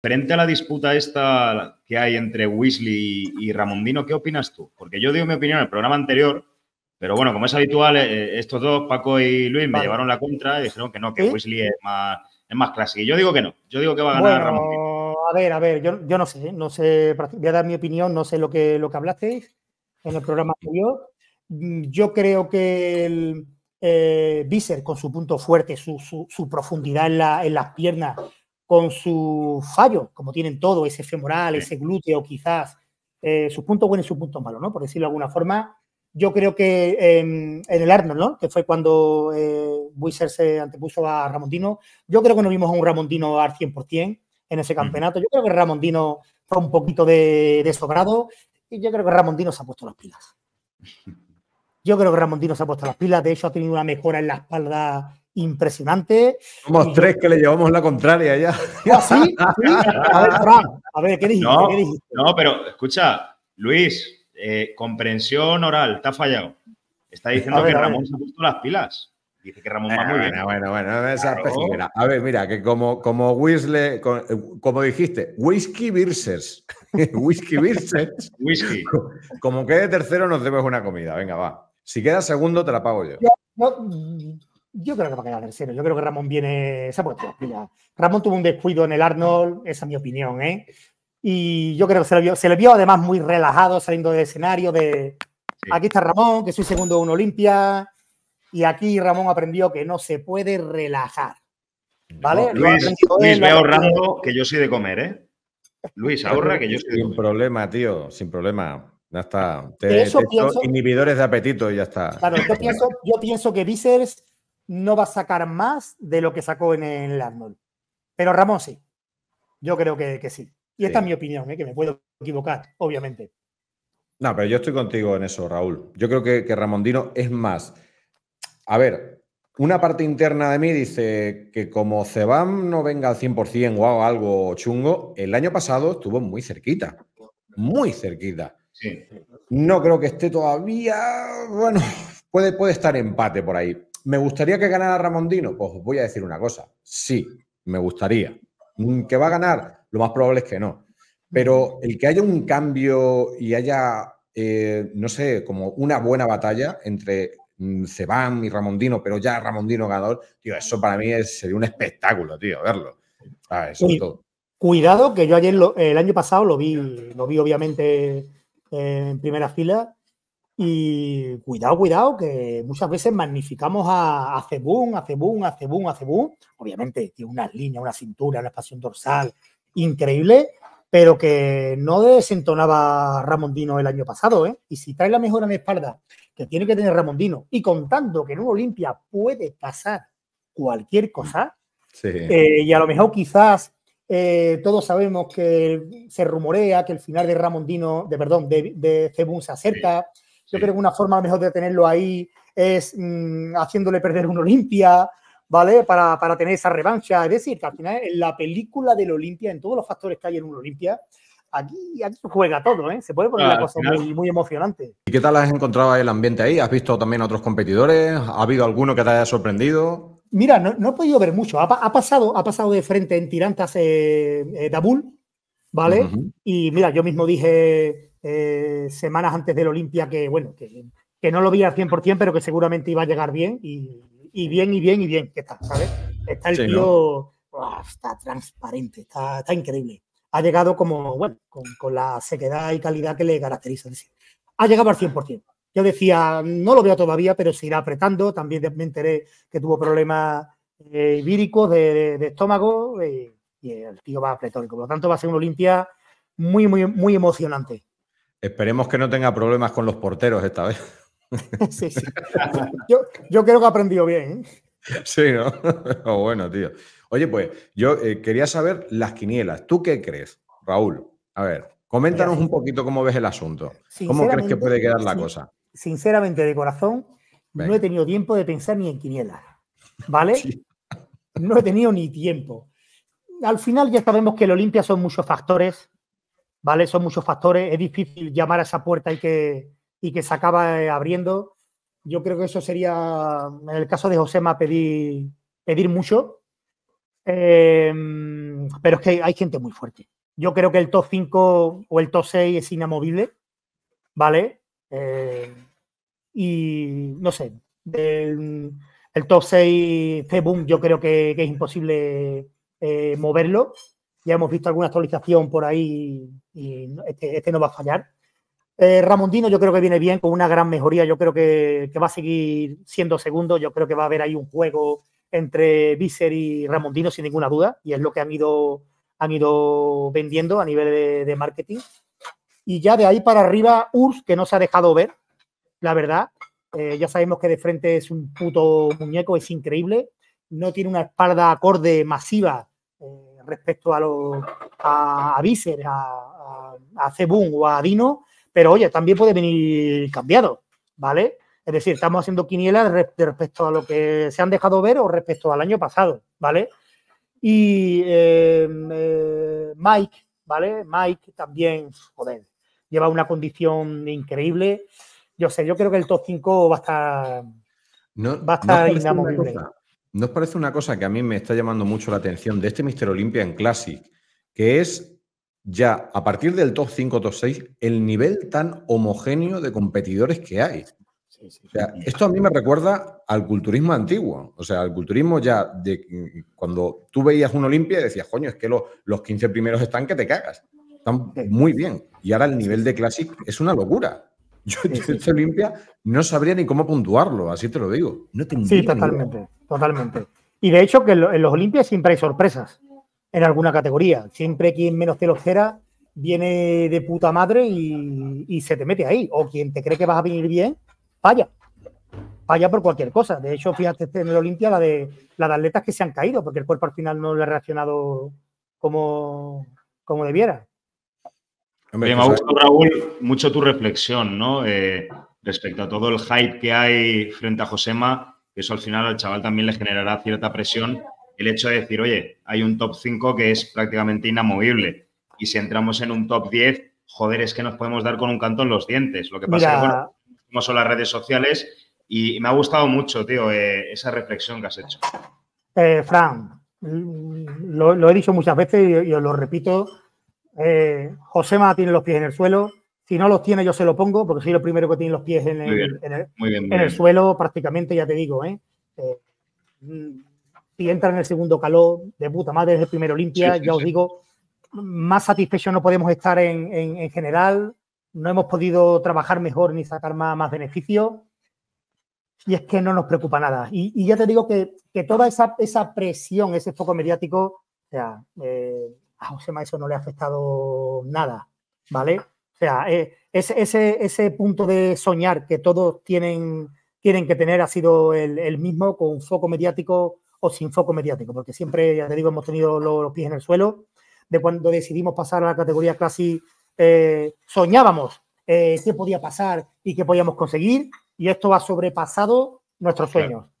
Frente a la disputa esta que hay entre Weasley y, Ramondino, ¿qué opinas tú? Porque yo digo mi opinión en el programa anterior, pero bueno, como es habitual, eh, eh, estos dos, Paco y Luis, me llevaron la contra y dijeron que no, que Weasley es más, clásico. Y yo digo que no, yo digo que va a ganar Ramondino. A ver, a ver, yo, no sé, no sé, voy a dar mi opinión, no sé lo que, lo que hablasteis en el programa anterior. Mm, yo creo que el eh, Visser, con su punto fuerte, su, profundidad en, la, en las piernas, con su fallo como tienen todo, ese femoral, ese glúteo, quizás, eh, sus puntos buenos y sus puntos malos, ¿no? Por decirlo de alguna forma, yo creo que em, en el Arnold, ¿no? Que fue cuando eh, se antepuso a Ramondino, yo creo que no vimos a un Ramondino al 100% en ese mm. campeonato. Yo creo que Ramondino fue un poquito de, de sobrado y yo creo que Ramondino se ha puesto las pilas. Yo creo que Ramondino se ha puesto las pilas, de hecho ha tenido una mejora en la espalda impresionante. Somos tres que le llevamos la contraria ya. ¿Ah, A ver, a ver, ¿qué dijiste? No, pero escucha, Luis, eh, comprensión oral, está fallado. Está diciendo que Ramón se ha puesto las pilas. Dice que Ramón va muy bien. Ah, bueno, bueno, esa claro. A ver, mira, que como, como Weasley, como, dijiste, whisky versus. whisky versus. whisky. Como quede tercero, nos debes una comida. Venga, va. Si quedas segundo, te la pago yo yo creo que va a quedar tercero. Yo creo que Ramón viene. Se ha Ramón tuvo un descuido en el Arnold, esa es mi opinión, ¿eh? Y yo creo que se le vio, se le vio además muy relajado saliendo del escenario de. Aquí está Ramón, que soy segundo de Olimpia. Y aquí Ramón aprendió que no se puede relajar. ¿Vale? Luis, Luis ve ahorrando que yo soy de comer, ¿eh? Luis, ahorra que yo soy de comer. Sin problema, tío, sin problema. Ya está. inhibidores de apetito y ya está. Claro, yo pienso, yo pienso que Víceres no va a sacar más de lo que sacó en el Arnold. Pero Ramón sí. Yo creo que, sí. Y esta es mi opinión, ¿eh? que me puedo equivocar, obviamente. No, pero yo estoy contigo en eso, Raúl. Yo creo que, que Ramondino es más. A ver, una parte interna de mí dice que como Cebam no venga al 100% o algo chungo, el año pasado estuvo muy cerquita. Muy cerquita. No creo que esté todavía. Bueno, puede, puede estar empate por ahí. ¿Me gustaría que ganara Ramondino? Pues os voy a decir una cosa. Sí, me gustaría. Mm, ¿Que va a ganar? Lo más probable es que no. Pero el que haya un cambio y haya, eh, no sé, como una buena batalla entre mm, Cebán y Ramondino, pero ya Ramondino ganador, tío, eso para mí sería un espectáculo, tío, verlo. Ah, eso Cuidado, que yo ayer, el año pasado, lo vi, lo vi obviamente eh, en primera fila y cuidado, cuidado, que muchas veces magnificamos a, Cebún, a Cebún, a Cebún, a Cebún. Obviamente tiene unas líneas, una cintura, una expansión dorsal increíble, pero que no desentonaba Ramondino el año pasado. ¿eh? Y si trae la mejora en espalda que tiene que tener Ramondino, y contando que en un Olimpia puede pasar cualquier cosa, eh, y a lo mejor quizás eh, todos sabemos que se rumorea que el final de Ramondino, de perdón, de, Cebún se acerca. Yo creo que una forma mejor de tenerlo ahí es mm, haciéndole perder un Olimpia, ¿vale? Para, tener esa revancha. Es decir, que al final en la película del Olimpia, en todos los factores que hay en un Olimpia, aquí, aquí juega todo, ¿eh? Se puede poner una ah, cosa muy, emocionante. ¿Y qué tal has encontrado el ambiente ahí? ¿Has visto también a otros competidores? ¿Ha habido alguno que te haya sorprendido? Mira, no, he podido ver mucho. Ha, pasado, ha pasado de frente en tirantas eh, eh Dabul, ¿vale? Y mira, yo mismo dije eh, semanas antes del Olimpia, que bueno, que, no lo vi al 100%, pero que seguramente iba a llegar bien y, bien, y bien, y bien, que está, ¿sabes? Está el tío, está transparente, está, increíble. Ha llegado como, bueno, con, la sequedad y calidad que le caracteriza. ha llegado al 100%. Yo decía, no lo veo todavía, pero se irá apretando. También me enteré que tuvo problemas eh, víricos de, estómago eh, y el tío va apretónico Por lo tanto, va a ser un Olimpia muy, muy, muy emocionante. Esperemos que no tenga problemas con los porteros esta vez. Sí, sí. Yo, creo que ha aprendido bien. ¿eh? Sí, ¿no? Oh, bueno, tío. Oye, pues yo eh, quería saber las quinielas. ¿Tú qué crees, Raúl? A ver, coméntanos un poquito cómo ves el asunto. ¿Cómo crees que puede quedar la cosa? Sinceramente, de corazón, no he tenido tiempo de pensar ni en quinielas. ¿Vale? No he tenido ni tiempo. Al final ya sabemos que el Olimpia son muchos factores, ¿vale? Son muchos factores, es difícil llamar a esa puerta y que, que se acaba eh, abriendo. Yo creo que eso sería, en el caso de Josema, pedir, pedir mucho. Em, pero es que hay gente muy fuerte. Yo creo que el top 5 o el top 6 es inamovible, ¿vale? Eh, y no sé, el top 6 boom, yo creo que, es imposible eh, moverlo. Ya hemos visto alguna actualización por ahí y este, este no va a fallar. Eh, Ramondino yo creo que viene bien, con una gran mejoría. Yo creo que, va a seguir siendo segundo. Yo creo que va a haber ahí un juego entre Viser y Ramondino sin ninguna duda. Y es lo que han ido, ido vendiendo a nivel de, marketing. Y ya de ahí para arriba, Urs, que no se ha dejado ver, la verdad. Eh, ya sabemos que de frente es un puto muñeco, es increíble. No tiene una espalda acorde masiva respecto a, los a, a Viser, a, a, o a Dino, pero oye, también puede venir cambiado, ¿vale? Es decir, estamos haciendo quinielas respecto a lo que se han dejado ver o respecto al año pasado, ¿vale? Y em, eh, Mike, ¿vale? Mike también, joder, lleva una condición increíble. Yo sé, yo creo que el top 5 va a estar, no, va a estar ¿No parece una cosa que a mí me está llamando mucho la atención de este Mister Olympia en Classic? Que es ya a partir del top 5, top 6, el nivel tan homogéneo de competidores que hay. esto a mí me recuerda al culturismo antiguo, o sea, al culturismo ya de cuando tú veías un Olimpia y decías, coño, es que los, los 15 primeros están que te cagas, están muy bien. Y ahora el nivel de Classic es una locura. Yo, sí, hecho Olimpia no sabría ni cómo puntuarlo, así te lo digo. No sí, totalmente, totalmente. Y de hecho que en los Olimpias siempre hay sorpresas en alguna categoría. Siempre quien menos te lo espera viene de puta madre y, se te mete ahí. O quien te cree que vas a venir bien, falla. Falla por cualquier cosa. De hecho, fíjate este, en el Olimpia la de, la atletas que se han caído porque el cuerpo al final no le ha reaccionado como, como debiera me ha gustado, Raúl, mucho tu reflexión, ¿no? Eh, respecto a todo el hype que hay frente a Josema, eso al final al chaval también le generará cierta presión. El hecho de decir, oye, hay un top 5 que es prácticamente inamovible. Y si entramos en un top 10, joder, es que nos podemos dar con un canto en los dientes. Lo que pasa es que, son las redes sociales, y me ha gustado mucho, tío, eh, esa reflexión que has hecho. Eh, Fran, lo, he dicho muchas veces y, lo repito eh, Josema tiene los pies en el suelo. Si no los tiene, yo se lo pongo, porque soy lo primero que tiene los pies en el, suelo, prácticamente, ya te digo. ¿eh? ¿eh? si entra en el segundo calor, de puta madre, es el primero limpia, ya os digo, más satisfecho no podemos estar en, general, no hemos podido trabajar mejor ni sacar más, beneficios, y es que no nos preocupa nada. Y, ya te digo que, toda esa, presión, ese foco mediático, o sea, eh, a José eso no le ha afectado nada, ¿vale? O sea, eh, ese, ese, punto de soñar que todos tienen, tienen que tener ha sido el, mismo con foco mediático o sin foco mediático, porque siempre, ya te digo, hemos tenido los, pies en el suelo. De cuando decidimos pasar a la categoría Classic, eh, soñábamos eh, qué podía pasar y qué podíamos conseguir, y esto ha sobrepasado nuestros sueños.